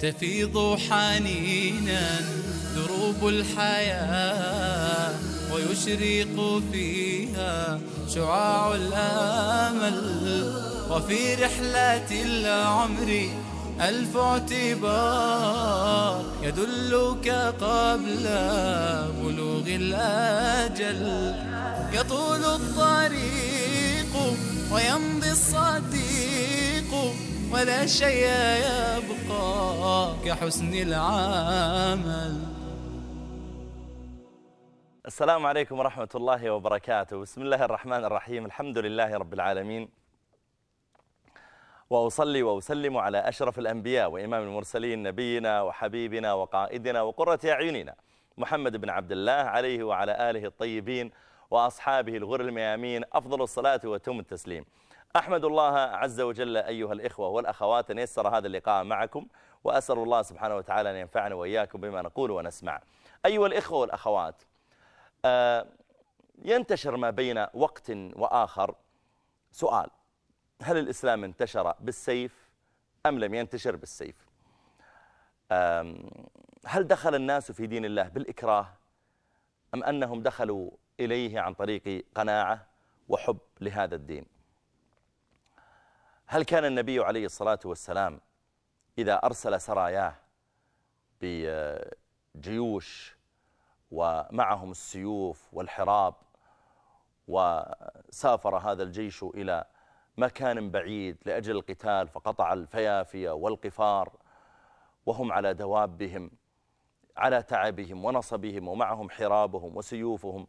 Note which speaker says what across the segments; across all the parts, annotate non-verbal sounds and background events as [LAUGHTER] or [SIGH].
Speaker 1: تفيض حنينا دروب الحياة ويشرق فيها شعاع الأمل وفي رحلة العمر ألف اعتبار يدلك قبل بلوغ الأجل يطول الطريق ويمضي الصديق ولا شيء يبقى كحسن العمل
Speaker 2: السلام عليكم ورحمة الله وبركاته بسم الله الرحمن الرحيم الحمد لله رب العالمين وأصلي وأسلم على أشرف الأنبياء وإمام المرسلين نبينا وحبيبنا وقائدنا وقرة أعيننا محمد بن عبد الله عليه وعلى آله الطيبين وأصحابه الغر الميامين أفضل الصلاة وتم التسليم أحمد الله عز وجل أيها الإخوة والأخوات أن يسر هذا اللقاء معكم وأسأل الله سبحانه وتعالى أن ينفعنا وإياكم بما نقول ونسمع أيها الإخوة والأخوات آه، ينتشر ما بين وقت وآخر سؤال هل الإسلام انتشر بالسيف أم لم ينتشر بالسيف هل دخل الناس في دين الله بالإكراه أم أنهم دخلوا إليه عن طريق قناعة وحب لهذا الدين هل كان النبي عليه الصلاة والسلام إذا أرسل سراياه بجيوش ومعهم السيوف والحراب وسافر هذا الجيش إلى مكان بعيد لأجل القتال فقطع الفيافية والقفار وهم على دوابهم على تعبهم ونصبهم ومعهم حرابهم وسيوفهم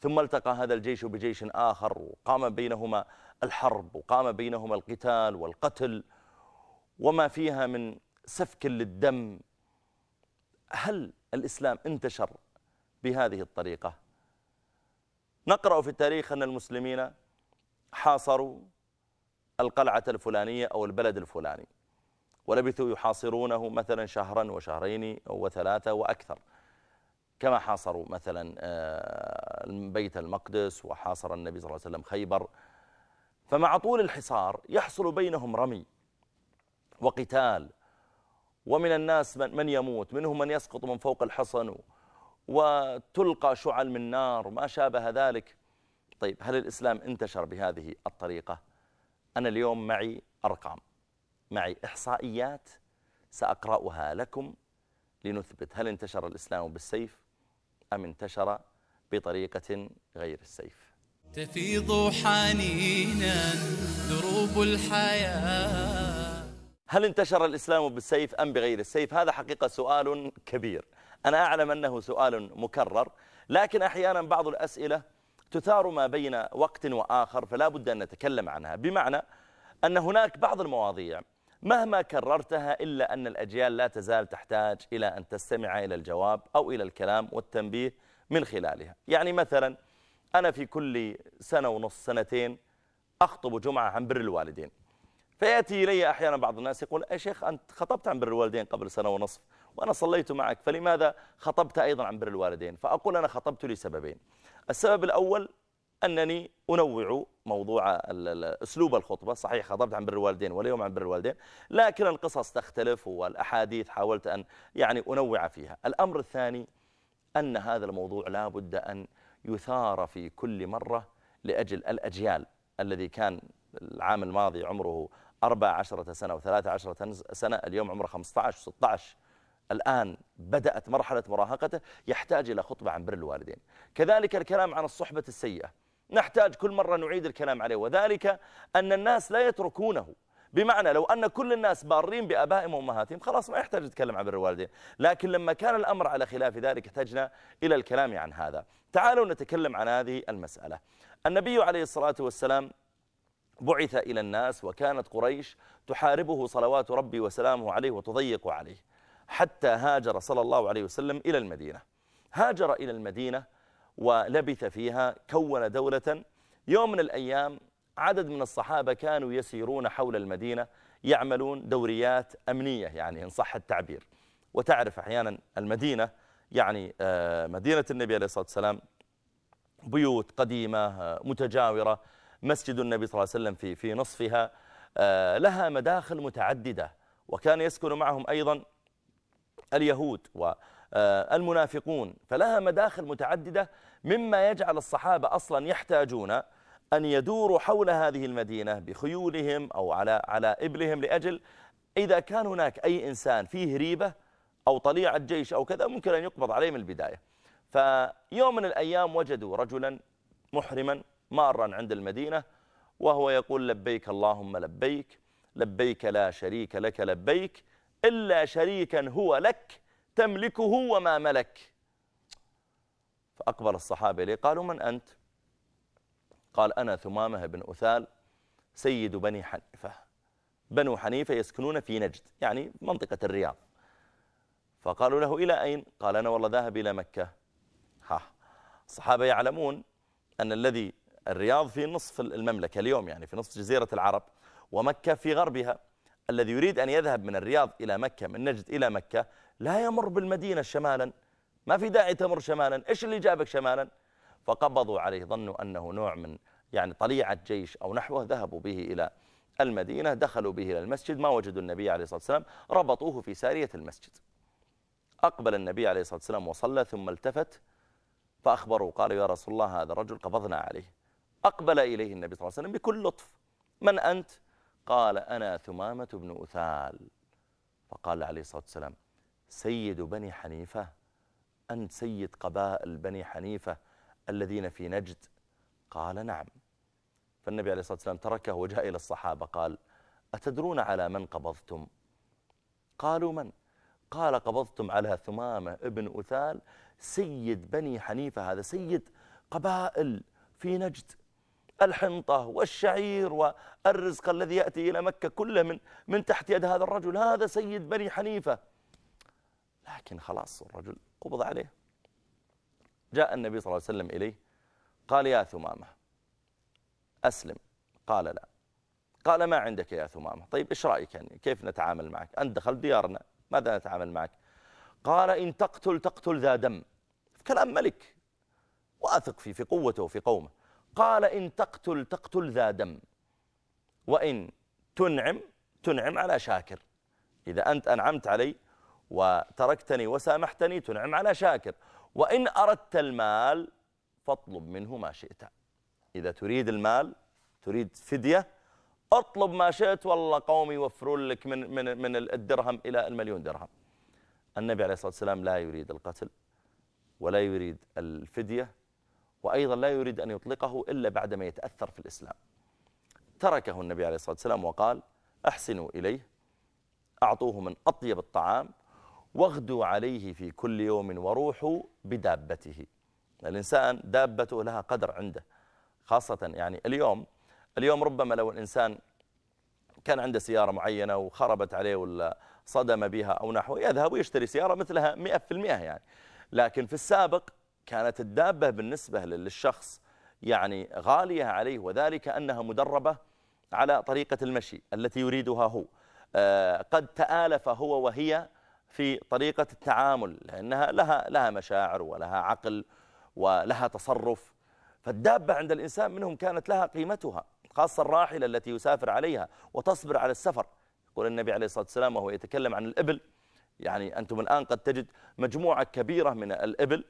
Speaker 2: ثم التقى هذا الجيش بجيش آخر وقام بينهما الحرب وقام بينهما القتال والقتل وما فيها من سفك للدم هل الإسلام انتشر بهذه الطريقة نقرأ في التاريخ أن المسلمين حاصروا القلعة الفلانية أو البلد الفلاني ولبثوا يحاصرونه مثلا شهرا وشهرين وثلاثه وأكثر كما حاصروا مثلا آه، بيت المقدس وحاصر النبي صلى الله عليه وسلم خيبر فمع طول الحصار يحصل بينهم رمي وقتال ومن الناس من, من يموت منهم من يسقط من فوق الحصن وتلقى شعل من نار وما شابه ذلك طيب هل الإسلام انتشر بهذه الطريقة؟ أنا اليوم معي أرقام معي إحصائيات سأقرأها لكم لنثبت هل انتشر الإسلام بالسيف أم انتشر بطريقة غير السيف تفيض حنينا دروب الحياة هل انتشر الإسلام بالسيف أم بغير السيف؟ هذا حقيقة سؤال كبير أنا أعلم أنه سؤال مكرر لكن أحيانا بعض الأسئلة تثار ما بين وقت وآخر فلا بد أن نتكلم عنها بمعنى أن هناك بعض المواضيع مهما كررتها إلا أن الأجيال لا تزال تحتاج إلى أن تستمع إلى الجواب أو إلى الكلام والتنبيه من خلالها يعني مثلا أنا في كل سنة ونص سنتين أخطب جمعة عن بر الوالدين فيأتي إلي أحيانا بعض الناس يقول يا شيخ أنت خطبت عن بر الوالدين قبل سنة ونصف وأنا صليت معك فلماذا خطبت أيضا عن بر الوالدين فأقول أنا خطبت لسببين السبب الأول أنني أنوع موضوع أسلوب الخطبة صحيح خطبت عن بر الوالدين واليوم عن بر الوالدين لكن القصص تختلف والأحاديث حاولت أن يعني أنوع فيها الأمر الثاني أن هذا الموضوع لا بد أن يثار في كل مرة لأجل الأجيال الذي كان العام الماضي عمره 14 سنة و 13 سنة اليوم عمره 15 و 16 الآن بدأت مرحلة مراهقته يحتاج إلى خطبة عن بر الوالدين كذلك الكلام عن الصحبة السيئة نحتاج كل مرة نعيد الكلام عليه وذلك أن الناس لا يتركونه بمعنى لو أن كل الناس بارين بأبائهم وأمهاتهم خلاص ما يحتاج نتكلم عن بر الوالدين لكن لما كان الأمر على خلاف ذلك احتجنا إلى الكلام عن هذا تعالوا نتكلم عن هذه المسألة النبي عليه الصلاة والسلام بعث إلى الناس وكانت قريش تحاربه صلوات ربي وسلامه عليه وتضيق عليه حتى هاجر صلى الله عليه وسلم إلى المدينة هاجر إلى المدينة ولبث فيها كون دولة يوم من الأيام عدد من الصحابة كانوا يسيرون حول المدينة يعملون دوريات أمنية يعني إن صح التعبير وتعرف أحيانا المدينة يعني آه، مدينة النبي عليه الصلاة والسلام بيوت قديمة آه، متجاورة مسجد النبي صلى الله عليه وسلم في في نصفها آه، لها مداخل متعددة وكان يسكن معهم أيضا اليهود والمنافقون فلها مداخل متعددة مما يجعل الصحابة أصلا يحتاجون أن يدوروا حول هذه المدينة بخيولهم أو على على إبلهم لأجل إذا كان هناك أي إنسان فيه ريبة أو طليعة جيش أو كذا ممكن أن يقبض عليه من البداية فيوم من الأيام وجدوا رجلا محرما مارا عند المدينة وهو يقول لبيك اللهم لبيك لبيك لا شريك لك لبيك إلا شريكا هو لك تملكه وما ملك فأقبل الصحابة إليه قالوا من أنت؟ قال أنا ثمامة بن أثال سيد بني حنيفة بنو حنيفة يسكنون في نجد يعني منطقة الرياض فقالوا له إلى أين؟ قال أنا والله ذاهب إلى مكة ها الصحابة يعلمون أن الذي الرياض في نصف المملكة اليوم يعني في نصف جزيرة العرب ومكة في غربها الذي يريد أن يذهب من الرياض إلى مكة من نجد إلى مكة لا يمر بالمدينة شمالا ما في داعي تمر شمالا إيش اللي جابك شمالا؟ فقبضوا عليه ظنوا أنه نوع من يعني طليعة جيش أو نحوه ذهبوا به إلى المدينة دخلوا به إلى المسجد ما وجدوا النبي عليه الصلاة والسلام ربطوه في سارية المسجد أقبل النبي عليه الصلاة والسلام وصلى ثم التفت فأخبروا قالوا يا رسول الله هذا الرجل قبضنا عليه أقبل إليه النبي صلى الله عليه وسلم بكل لطف من أنت؟ قال أنا ثمامة بن أثال فقال عليه الصلاة والسلام سيد بني حنيفة أنت سيد قبائل بني حنيفة الذين في نجد قال نعم فالنبي عليه الصلاة والسلام تركه وجاء إلى الصحابة قال أتدرون على من قبضتم قالوا من قال قبضتم على ثمامة ابن أثال سيد بني حنيفة هذا سيد قبائل في نجد الحنطة والشعير والرزق الذي يأتي إلى مكة كله من, من تحت يد هذا الرجل هذا سيد بني حنيفة لكن خلاص الرجل قبض عليه جاء النبي صلى الله عليه وسلم إليه قال يا ثمامة أسلم قال لا قال ما عندك يا ثمامة طيب إيش رأيك يعني كيف نتعامل معك أنت دخلت ديارنا ماذا نتعامل معك قال إن تقتل تقتل ذا دم كلام ملك وأثق فيه في قوته وفي قومه قال إن تقتل تقتل ذا دم وإن تنعم تنعم على شاكر إذا أنت أنعمت علي وتركتني وسامحتني تنعم على شاكر وإن أردت المال فاطلب منه ما شئت إذا تريد المال تريد فدية أطلب ما شئت والله قومي يوفرون لك من, من, من الدرهم إلى المليون درهم النبي عليه الصلاة والسلام لا يريد القتل ولا يريد الفدية وأيضا لا يريد أن يطلقه إلا بعدما يتأثر في الإسلام تركه النبي عليه الصلاة والسلام وقال أحسنوا إليه أعطوه من أطيب الطعام واغدوا عليه في كل يوم وروحوا بدابته الإنسان دابته لها قدر عنده خاصة يعني اليوم اليوم ربما لو الإنسان كان عنده سيارة معينة وخربت عليه ولا صدم بها أو نحو يذهب ويشتري سيارة مثلها 100% يعني لكن في السابق كانت الدابة بالنسبة للشخص يعني غالية عليه وذلك أنها مدربة على طريقة المشي التي يريدها هو آه، قد تآلف هو وهي في طريقة التعامل لأنها لها لها مشاعر ولها عقل ولها تصرف فالدابة عند الإنسان منهم كانت لها قيمتها خاصة الراحلة التي يسافر عليها وتصبر على السفر يقول النبي عليه الصلاة والسلام وهو يتكلم عن الإبل يعني أنتم الآن قد تجد مجموعة كبيرة من الإبل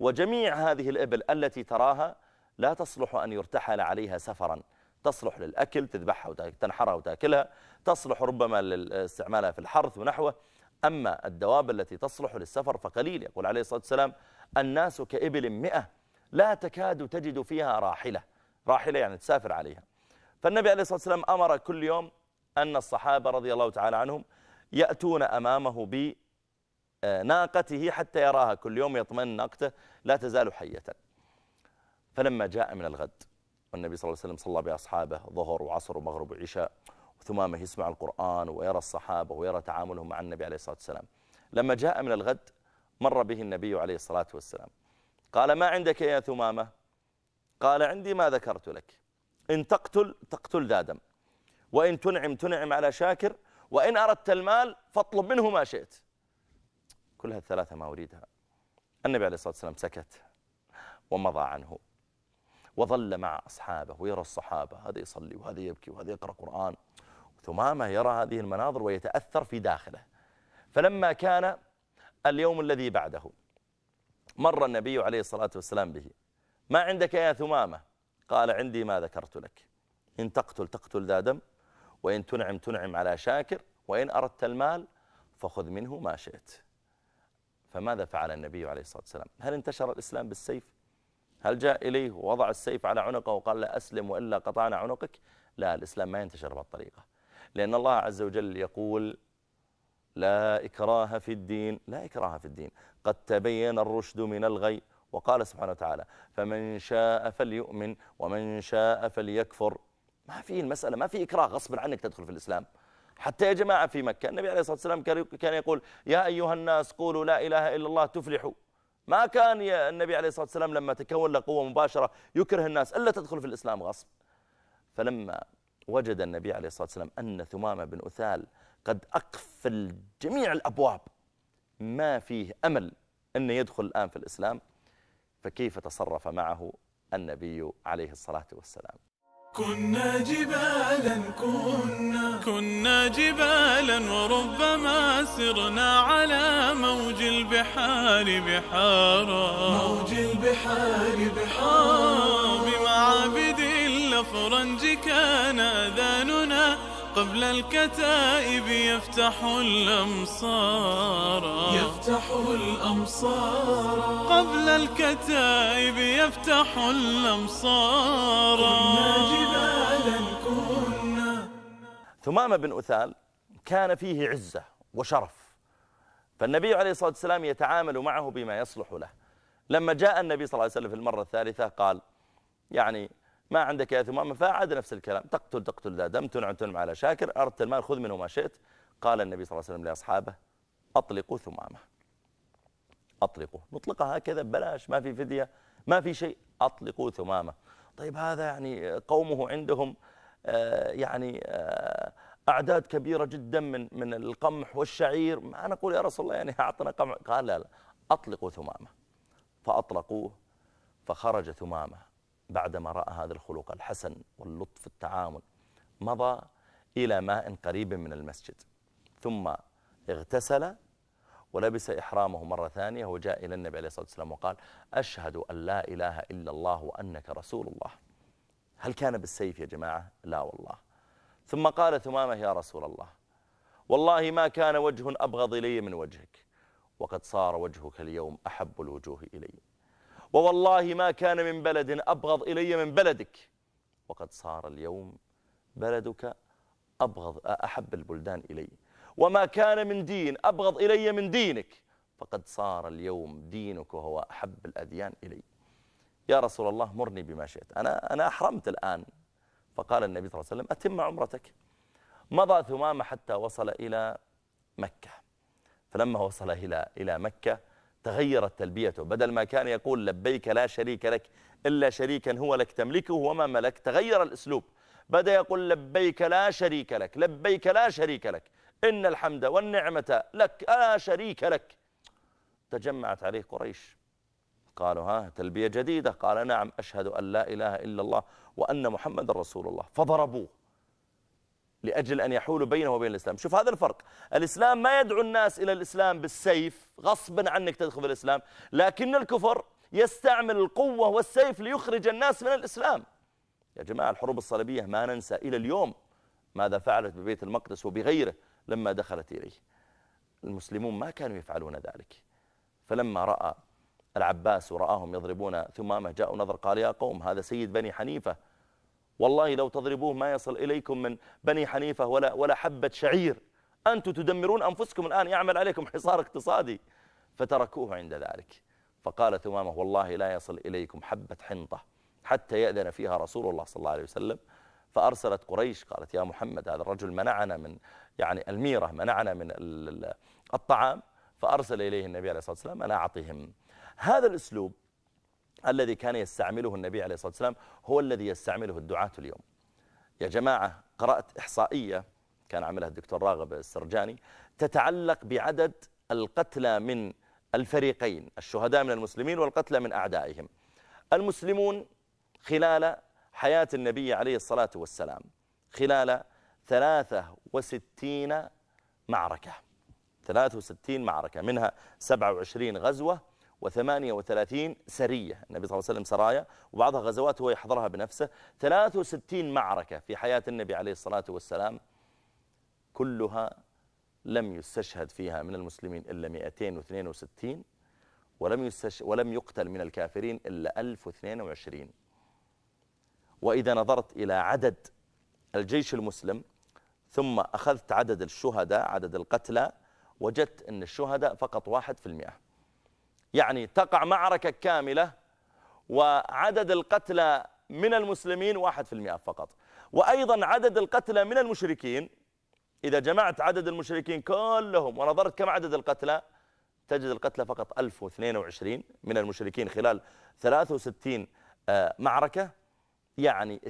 Speaker 2: وجميع هذه الإبل التي تراها لا تصلح أن يرتحل عليها سفرا تصلح للأكل تذبحها وتنحرها وتأكلها تصلح ربما لاستعمالها في الحرث ونحوه أما الدواب التي تصلح للسفر فقليل يقول عليه الصلاة والسلام الناس كإبل مئة لا تكاد تجد فيها راحلة راحلة يعني تسافر عليها فالنبي عليه الصلاة والسلام أمر كل يوم أن الصحابة رضي الله تعالى عنهم يأتون أمامه بناقته حتى يراها كل يوم يطمئن ناقته لا تزال حية فلما جاء من الغد والنبي صلى الله عليه وسلم صلى بأصحابه ظهر وعصر ومغرب وعشاء ثمامة يسمع القرآن ويرى الصحابة ويرى تعاملهم مع النبي عليه الصلاة والسلام لما جاء من الغد مر به النبي عليه الصلاة والسلام قال ما عندك يا ثمامة قال عندي ما ذكرت لك إن تقتل تقتل دادم وإن تنعم تنعم على شاكر وإن أردت المال فاطلب منه ما شئت كلها الثلاثة ما أريدها النبي عليه الصلاة والسلام سكت ومضى عنه وظل مع أصحابه ويرى الصحابة هذا يصلي وهذا يبكي وهذا يقرأ قرآن ثمامة يرى هذه المناظر ويتأثر في داخله فلما كان اليوم الذي بعده مر النبي عليه الصلاة والسلام به ما عندك يا ثمامة قال عندي ما ذكرت لك إن تقتل تقتل ذا دم وإن تنعم تنعم على شاكر وإن أردت المال فخذ منه ما شئت فماذا فعل النبي عليه الصلاة والسلام هل انتشر الإسلام بالسيف هل جاء إليه ووضع السيف على عنقه وقال لا أسلم وإلا قطعنا عنقك لا الإسلام ما ينتشر بالطريقة لأن الله عز وجل يقول لا إكراه في الدين لا إكراه في الدين قد تبين الرشد من الغي وقال سبحانه وتعالى فمن شاء فليؤمن ومن شاء فليكفر ما في المسألة ما في إكراه غصب عنك تدخل في الإسلام حتى يا جماعة في مكة النبي عليه الصلاة والسلام كان يقول يا أيها الناس قولوا لا إله إلا الله تفلحوا ما كان النبي عليه الصلاة والسلام لما تكون له قوة مباشرة يكره الناس إلا تدخل في الإسلام غصب فلما وجد النبي عليه الصلاة والسلام أن ثمامة بن أثال قد أقفل جميع الأبواب ما فيه أمل أن يدخل الآن في الإسلام فكيف تصرف معه النبي عليه الصلاة والسلام
Speaker 1: كنا جبالا كنا كنا جبالا وربما سرنا على موج البحار بحارا موج البحار بحارا بمعابد وفرنجك ناذاننا قبل الكتائب يفتح الأمصار يفتح الأمصار قبل الكتائب يفتح الأمصار كنا كنا
Speaker 2: ثمامة بن أثال كان فيه عزة وشرف فالنبي عليه الصلاة والسلام يتعامل معه بما يصلح له لما جاء النبي صلى الله عليه وسلم في المرة الثالثة قال يعني ما عندك يا ثمامة فعاد نفس الكلام تقتل تقتل ذا دم تنعم تنعم على شاكر أردت المال خذ منه ما شئت قال النبي صلى الله عليه وسلم لأصحابه أطلقوا ثمامة أطلقوا نطلقها هكذا بلاش ما في فدية ما في شيء أطلقوا ثمامة طيب هذا يعني قومه عندهم آه يعني آه أعداد كبيرة جدا من من القمح والشعير ما نقول يا رسول الله يعني أعطنا قمح قال لا لا أطلقوا ثمامة فأطلقوه فخرج ثمامة بعدما رأى هذا الخلق الحسن واللطف في التعامل مضى إلى ماء قريب من المسجد ثم اغتسل ولبس إحرامه مرة ثانية وجاء إلى النبي عليه الصلاة والسلام وقال أشهد أن لا إله إلا الله وأنك رسول الله هل كان بالسيف يا جماعة؟ لا والله ثم قال ثمامة يا رسول الله والله ما كان وجه أبغض إلي من وجهك وقد صار وجهك اليوم أحب الوجوه إلي ووالله ما كان من بلد أبغض إلي من بلدك وقد صار اليوم بلدك أبغض أحب البلدان إلي وما كان من دين أبغض إلي من دينك فقد صار اليوم دينك وهو أحب الأديان إلي يا رسول الله مرني بما شئت أنا, أنا أحرمت الآن فقال النبي صلى الله عليه وسلم أتم عمرتك مضى ثمامة حتى وصل إلى مكة فلما وصل إلى إلى مكة تغيرت تلبيته بدل ما كان يقول لبيك لا شريك لك إلا شريكا هو لك تملكه وما ملك تغير الأسلوب بدأ يقول لبيك لا شريك لك لبيك لا شريك لك إن الحمد والنعمة لك لا شريك لك تجمعت عليه قريش قالوا ها تلبية جديدة قال نعم أشهد أن لا إله إلا الله وأن محمد رسول الله فضربوه لأجل أن يحول بينه وبين الإسلام شوف هذا الفرق الإسلام ما يدعو الناس إلى الإسلام بالسيف غصبا عنك تدخل في الإسلام لكن الكفر يستعمل القوة والسيف ليخرج الناس من الإسلام يا جماعة الحروب الصليبية ما ننسى إلى اليوم ماذا فعلت ببيت المقدس وبغيره لما دخلت إليه المسلمون ما كانوا يفعلون ذلك فلما رأى العباس ورآهم يضربون ثمامه جاءوا نظر قال يا قوم هذا سيد بني حنيفة والله لو تضربوه ما يصل إليكم من بني حنيفة ولا, ولا حبة شعير أنتم تدمرون أنفسكم الآن يعمل عليكم حصار اقتصادي فتركوه عند ذلك فقال ثمامة والله لا يصل إليكم حبة حنطة حتى يأذن فيها رسول الله صلى الله عليه وسلم فأرسلت قريش قالت يا محمد هذا الرجل منعنا من يعني الميرة منعنا من الطعام فأرسل إليه النبي عليه الصلاة والسلام أنا أعطهم هذا الأسلوب الذي كان يستعمله النبي عليه الصلاة والسلام هو الذي يستعمله الدعاة اليوم يا جماعة قرأت إحصائية كان عملها الدكتور راغب السرجاني تتعلق بعدد القتلى من الفريقين الشهداء من المسلمين والقتلى من أعدائهم المسلمون خلال حياة النبي عليه الصلاة والسلام خلال 63 معركة 63 معركة منها 27 غزوة و38 سرية النبي صلى الله عليه وسلم سرايا وبعضها غزوات هو يحضرها بنفسه 63 معركة في حياة النبي عليه الصلاة والسلام كلها لم يستشهد فيها من المسلمين إلا 262 ولم, يستش... ولم يقتل من الكافرين إلا 1022 وإذا نظرت إلى عدد الجيش المسلم ثم أخذت عدد الشهداء عدد القتلى وجدت أن الشهداء فقط واحد في المئة يعني تقع معركة كاملة وعدد القتلى من المسلمين واحد في المئة فقط وأيضا عدد القتلى من المشركين إذا جمعت عدد المشركين كلهم ونظرت كم عدد القتلى تجد القتلى فقط 1022 من المشركين خلال 63 آه، معركة يعني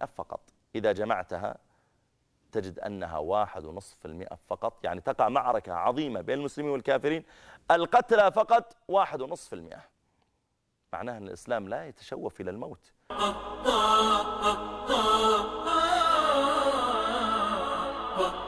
Speaker 2: 2% فقط إذا جمعتها تجد أنها واحد ونصف المئة فقط يعني تقع معركة عظيمة بين المسلمين والكافرين القتلى فقط واحد ونصف المئة معناه أن الإسلام لا يتشوف إلى الموت
Speaker 1: [LAUGHS]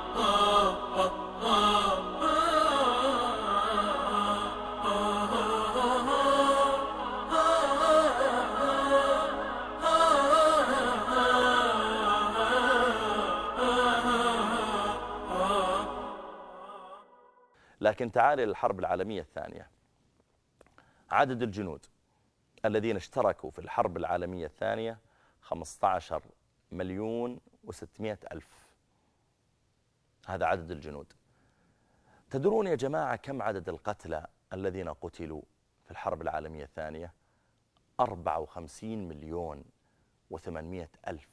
Speaker 2: لكن تعال إلى الحرب العالمية الثانية عدد الجنود الذين اشتركوا في الحرب العالمية الثانية 15 مليون و600 ألف هذا عدد الجنود تدرون يا جماعة كم عدد القتلى الذين قتلوا في الحرب العالمية الثانية 54 مليون و800 ألف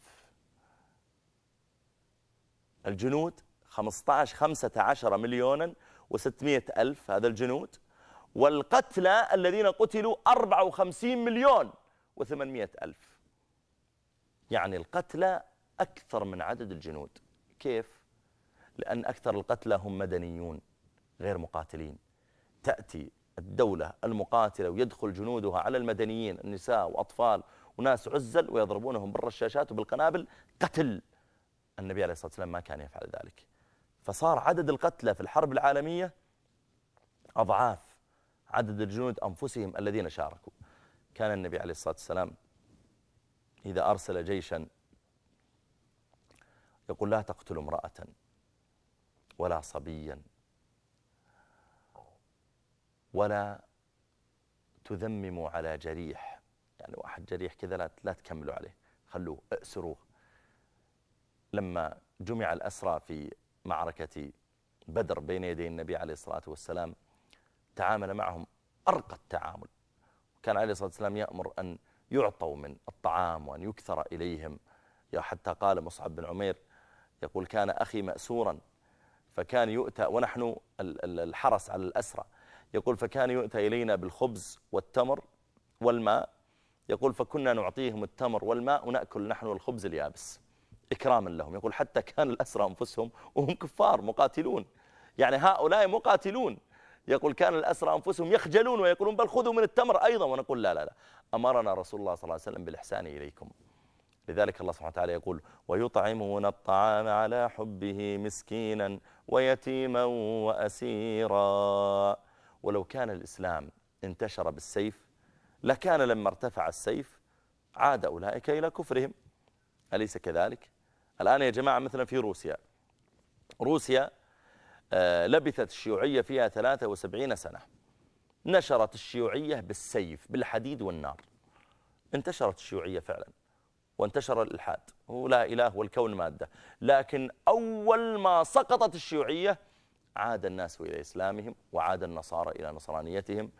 Speaker 2: الجنود 15 15 مليونا و600 ألف هذا الجنود والقتلى الذين قتلوا 54 مليون و800 ألف يعني القتلى أكثر من عدد الجنود كيف؟ لأن أكثر القتلى هم مدنيون غير مقاتلين تأتي الدولة المقاتلة ويدخل جنودها على المدنيين النساء وأطفال وناس عزل ويضربونهم بالرشاشات وبالقنابل قتل النبي عليه الصلاة والسلام ما كان يفعل ذلك فصار عدد القتلى في الحرب العالمية أضعاف عدد الجنود أنفسهم الذين شاركوا كان النبي عليه الصلاة والسلام إذا أرسل جيشا يقول لا تقتل امرأة ولا صبيا ولا تذمموا على جريح يعني واحد جريح كذا لا لا تكملوا عليه خلوه اسروه لما جمع الأسرى في معركة بدر بين يدي النبي عليه الصلاة والسلام تعامل معهم أرقى التعامل كان عليه الصلاة والسلام يأمر أن يعطوا من الطعام وأن يكثر إليهم حتى قال مصعب بن عمير يقول كان أخي مأسورا فكان يؤتى ونحن الحرس على الأسرى يقول فكان يؤتى إلينا بالخبز والتمر والماء يقول فكنا نعطيهم التمر والماء ونأكل نحن الخبز اليابس إكراما لهم يقول حتى كان الأسرى أنفسهم وهم كفار مقاتلون يعني هؤلاء مقاتلون يقول كان الأسرى أنفسهم يخجلون ويقولون بل خذوا من التمر أيضا ونقول لا لا لا أمرنا رسول الله صلى الله عليه وسلم بالإحسان إليكم لذلك الله سبحانه وتعالى يقول ويطعمون الطعام على حبه مسكينا ويتيما وأسيرا ولو كان الإسلام انتشر بالسيف لكان لما ارتفع السيف عاد أولئك إلى كفرهم أليس كذلك؟ الآن يا جماعة مثلا في روسيا روسيا آه، لبثت الشيوعية فيها 73 سنة نشرت الشيوعية بالسيف بالحديد والنار انتشرت الشيوعية فعلا وانتشر الإلحاد هو لا إله والكون مادة لكن أول ما سقطت الشيوعية عاد الناس إلى إسلامهم وعاد النصارى إلى نصرانيتهم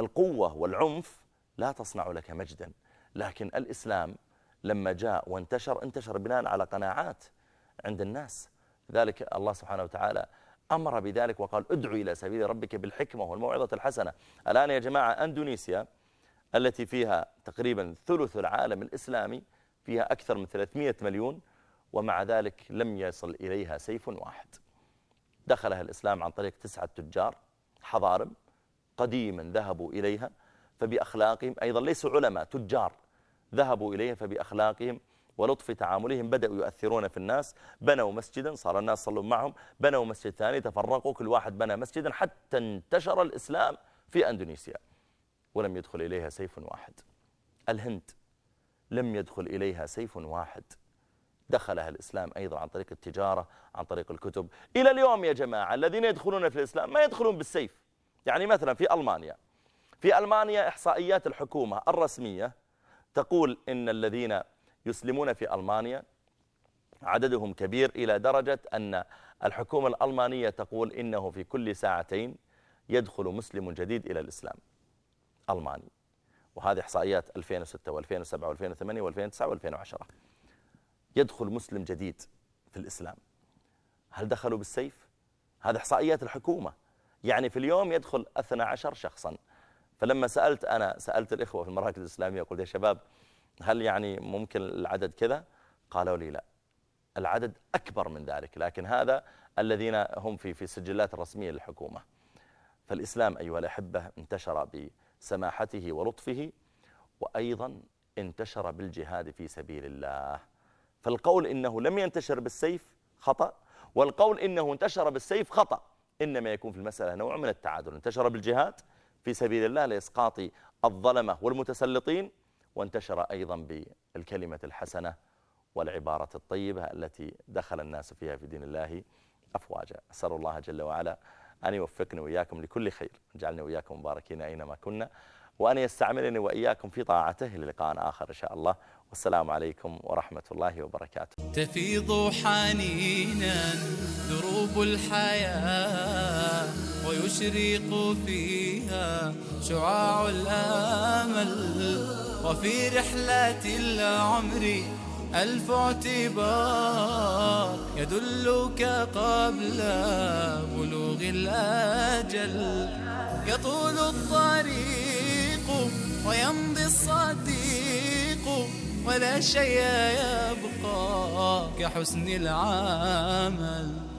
Speaker 2: القوة والعنف لا تصنع لك مجدا لكن الإسلام لما جاء وانتشر انتشر بناء على قناعات عند الناس لذلك الله سبحانه وتعالى أمر بذلك وقال ادعو إلى سبيل ربك بالحكمة والموعظة الحسنة الآن يا جماعة أندونيسيا التي فيها تقريبا ثلث العالم الإسلامي فيها أكثر من 300 مليون ومع ذلك لم يصل إليها سيف واحد دخلها الإسلام عن طريق تسعة تجار حضارم قديما ذهبوا إليها فبأخلاقهم أيضا ليسوا علماء تجار ذهبوا إليهم فبأخلاقهم ولطف تعاملهم بدأوا يؤثرون في الناس بنوا مسجدا صار الناس صلوا معهم بنوا مسجد ثاني تفرقوا كل واحد بنى مسجدا حتى انتشر الإسلام في أندونيسيا ولم يدخل إليها سيف واحد الهند لم يدخل إليها سيف واحد دخلها الإسلام أيضا عن طريق التجارة عن طريق الكتب إلى اليوم يا جماعة الذين يدخلون في الإسلام ما يدخلون بالسيف يعني مثلا في ألمانيا في ألمانيا إحصائيات الحكومة الرسمية تقول إن الذين يسلمون في ألمانيا عددهم كبير إلى درجة أن الحكومة الألمانية تقول إنه في كل ساعتين يدخل مسلم جديد إلى الإسلام ألماني وهذه إحصائيات 2006 و2007 و2008 و2009 و2010 يدخل مسلم جديد في الإسلام هل دخلوا بالسيف؟ هذه إحصائيات الحكومة يعني في اليوم يدخل 12 شخصا فلما سألت أنا سألت الإخوة في المراكز الإسلامية قلت يا شباب هل يعني ممكن العدد كذا قالوا لي لا العدد أكبر من ذلك لكن هذا الذين هم في في السجلات الرسمية للحكومة فالإسلام أيها الأحبة انتشر بسماحته ولطفه وأيضا انتشر بالجهاد في سبيل الله فالقول إنه لم ينتشر بالسيف خطأ والقول إنه انتشر بالسيف خطأ إنما يكون في المسألة نوع من التعادل انتشر بالجهاد في سبيل الله لإسقاط الظلمة والمتسلطين وانتشر أيضا بالكلمة الحسنة والعبارة الطيبة التي دخل الناس فيها في دين الله أفواجا أسأل الله جل وعلا أن يوفقني وإياكم لكل خير جعلني وإياكم مباركين أينما كنا وأن يستعملني وإياكم في طاعته للقاء آخر إن شاء الله والسلام عليكم ورحمة الله وبركاته
Speaker 1: تفيض حنينا دروب الحياة ويشرق فيها شعاع الآمل وفي رحلة العمر ألف اعتبار يدلك قبل بلوغ الأجل يطول الطريق ويمضي الصديق ولا شيء يبقى كحسن العمل